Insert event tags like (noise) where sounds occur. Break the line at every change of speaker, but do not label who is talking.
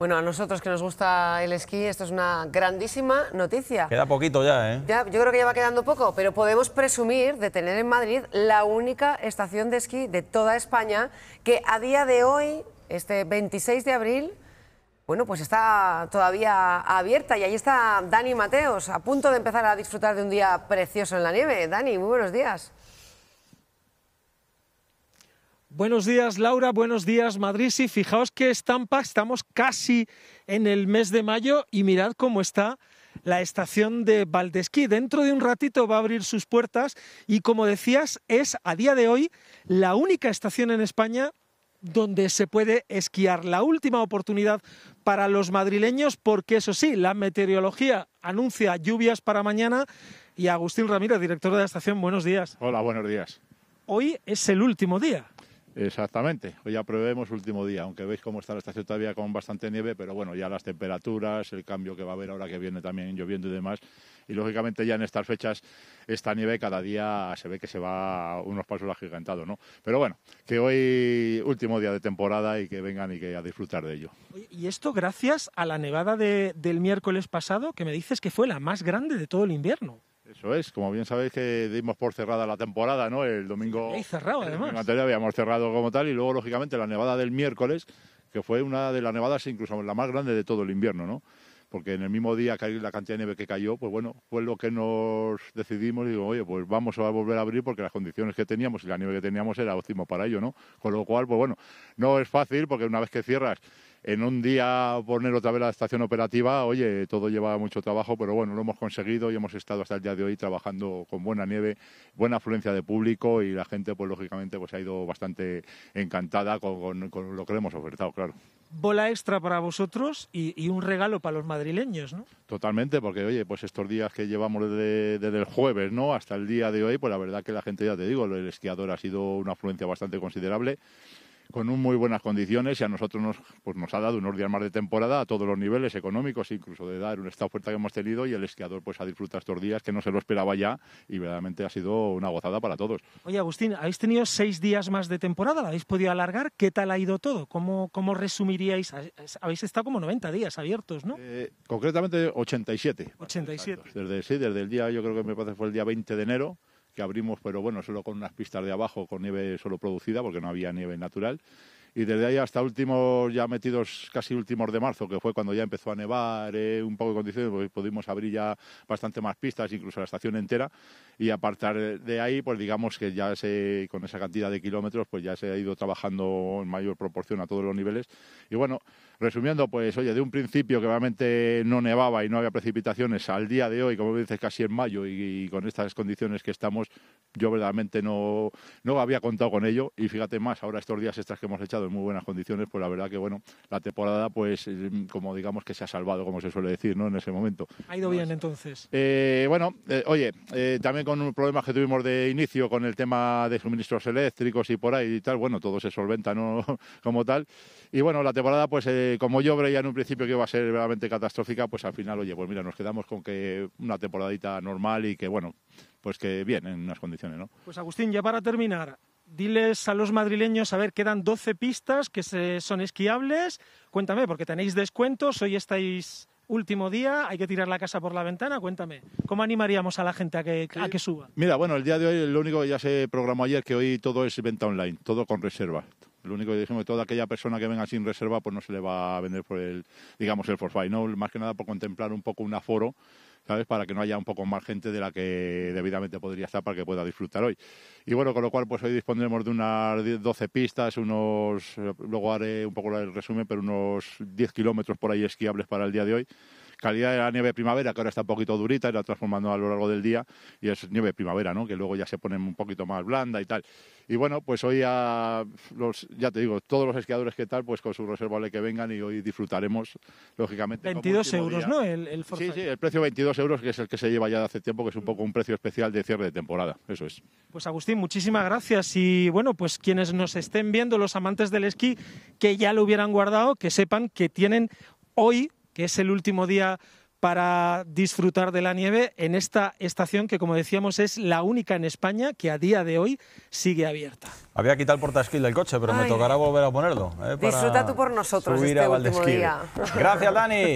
Bueno, a nosotros que nos gusta el esquí, esto es una grandísima noticia. Queda poquito ya, ¿eh? yo creo que ya va quedando poco, pero podemos presumir de tener en Madrid la única estación de esquí de toda España que a día de hoy, este 26 de abril, bueno, pues está todavía abierta y ahí está Dani Mateos, a punto de empezar a disfrutar de un día precioso en la nieve. Dani, muy buenos días. Buenos días Laura, buenos días Madrid. si fijaos qué estampa, estamos casi en el mes de mayo y mirad cómo está la estación de Valdesquí. Dentro de un ratito va a abrir sus puertas y como decías es a día de hoy la única estación en España donde se puede esquiar. La última oportunidad para los madrileños, porque eso sí, la meteorología anuncia lluvias para mañana.
Y Agustín Ramírez, director de la estación, buenos días. Hola, buenos días. Hoy es el último día. Exactamente, hoy aprobemos último día, aunque veis cómo está la estación todavía con bastante nieve, pero bueno, ya las temperaturas, el cambio que va a haber ahora que viene también lloviendo y demás, y lógicamente ya en estas fechas esta nieve cada día se ve que se va unos pasos agigantados, ¿no? Pero bueno, que hoy último día de temporada y que vengan y que a disfrutar de ello.
Y esto gracias a la nevada del miércoles pasado, que me dices que fue la más grande de todo el invierno
es, como bien sabéis que dimos por cerrada la temporada, ¿no? El domingo... cerrado, El habíamos cerrado como tal y luego, lógicamente, la nevada del miércoles, que fue una de las nevadas incluso la más grande de todo el invierno, ¿no? Porque en el mismo día que la cantidad de nieve que cayó, pues bueno, fue lo que nos decidimos y digo, oye, pues vamos a volver a abrir porque las condiciones que teníamos y la nieve que teníamos era óptimo para ello, ¿no? Con lo cual, pues bueno, no es fácil porque una vez que cierras en un día poner otra vez la estación operativa, oye, todo lleva mucho trabajo, pero bueno, lo hemos conseguido y hemos estado hasta el día de hoy trabajando con buena nieve, buena afluencia de público y la gente, pues lógicamente, pues ha ido bastante encantada con, lo que le hemos ofertado, claro.
Bola extra para vosotros y, un regalo para los madrileños, ¿no?
Totalmente, porque oye, pues estos días que llevamos desde, desde el jueves, ¿no? Hasta el día de hoy, pues la verdad que la gente, ya te digo, el esquiador ha sido una afluencia bastante considerable con un muy buenas condiciones y a nosotros nos, pues nos ha dado unos días más de temporada a todos los niveles económicos, incluso de dar esta oferta que hemos tenido y el esquiador pues ha disfrutado estos días que no se lo esperaba ya y verdaderamente ha sido una gozada para todos.
Oye Agustín, habéis tenido seis días más de temporada, la habéis podido alargar, ¿qué tal ha ido todo? ¿Cómo, cómo resumiríais? Habéis estado como 90 días abiertos, ¿no? Eh,
concretamente 87. 87. Desde, sí, desde el día, yo creo que me parece fue el día 20 de enero que abrimos, pero bueno, solo con unas pistas de abajo, con nieve solo producida, porque no había nieve natural y desde ahí hasta últimos, ya metidos casi últimos de marzo, que fue cuando ya empezó a nevar, eh, un poco de condiciones, pues pudimos abrir ya bastante más pistas, incluso la estación entera, y a partir de ahí, pues digamos que ya se, con esa cantidad de kilómetros, pues ya se ha ido trabajando en mayor proporción a todos los niveles. Y bueno, resumiendo, pues oye, de un principio que realmente no nevaba y no había precipitaciones, al día de hoy, como dices, casi en mayo, y, con estas condiciones que estamos, yo verdaderamente no, no había contado con ello, y fíjate más, ahora estos días extras que hemos echado, en muy buenas condiciones, pues la verdad que bueno, la temporada pues eh, como digamos que se ha salvado, como se suele decir, ¿no? En ese momento.
Ha ido bien pues, entonces.
Eh, bueno, eh, oye, también con un problema que tuvimos de inicio con el tema de suministros eléctricos y por ahí y tal, bueno, todo se solventa, ¿no? (laughs) como tal. Y bueno, la temporada pues como yo veía en un principio que iba a ser realmente catastrófica, pues al final, oye, pues mira, nos quedamos con que una temporadita normal y que bueno, pues que bien, en unas condiciones, ¿no?
Pues Agustín, ya para terminar, diles a los madrileños, a ver, quedan 12 pistas que son esquiables. Cuéntame, porque tenéis descuentos, hoy estáis último día, hay que tirar la casa por la ventana. Cuéntame, ¿cómo animaríamos a la gente a que, que suba?
Mira, bueno, el día de hoy lo único que ya se programó ayer, que hoy todo es venta online, todo con reserva. Lo único que dijimos, toda aquella persona que venga sin reserva, pues no se le va a vender por el, digamos, el forfait, ¿no? Más que nada por contemplar un poco un aforo ¿sabes? Para que no haya un poco más gente de la que debidamente podría estar para que pueda disfrutar hoy. Y bueno, con lo cual, pues hoy dispondremos de unas 12 pistas, unos, luego haré un poco el resumen, pero unos 10 kilómetros por ahí esquiables para el día de hoy calidad de la nieve primavera, que ahora está un poquito durita y la transformando a lo largo del día, y es nieve primavera, ¿no? que luego ya se pone un poquito más blanda y tal. Y bueno, pues hoy a los, ya te digo, todos los esquiadores que tal, pues con su reservable que vengan y hoy disfrutaremos, lógicamente. 22 euros, ¿no? El, el Sí, sí, el precio 22 euros, que es el que se lleva ya de hace tiempo, que es un poco un precio especial de cierre de temporada, eso es.
Pues Agustín, muchísimas gracias y bueno, pues quienes nos estén viendo, los amantes del esquí, que ya lo hubieran guardado, que sepan que tienen hoy es el último día para disfrutar de la nieve en esta estación que, como decíamos, es la única en España que a día de hoy sigue abierta. Había quitado el portasquil del coche, pero me tocará volver a ponerlo. ¿eh? Disfruta tú por nosotros este Gracias, Dani. (laughs)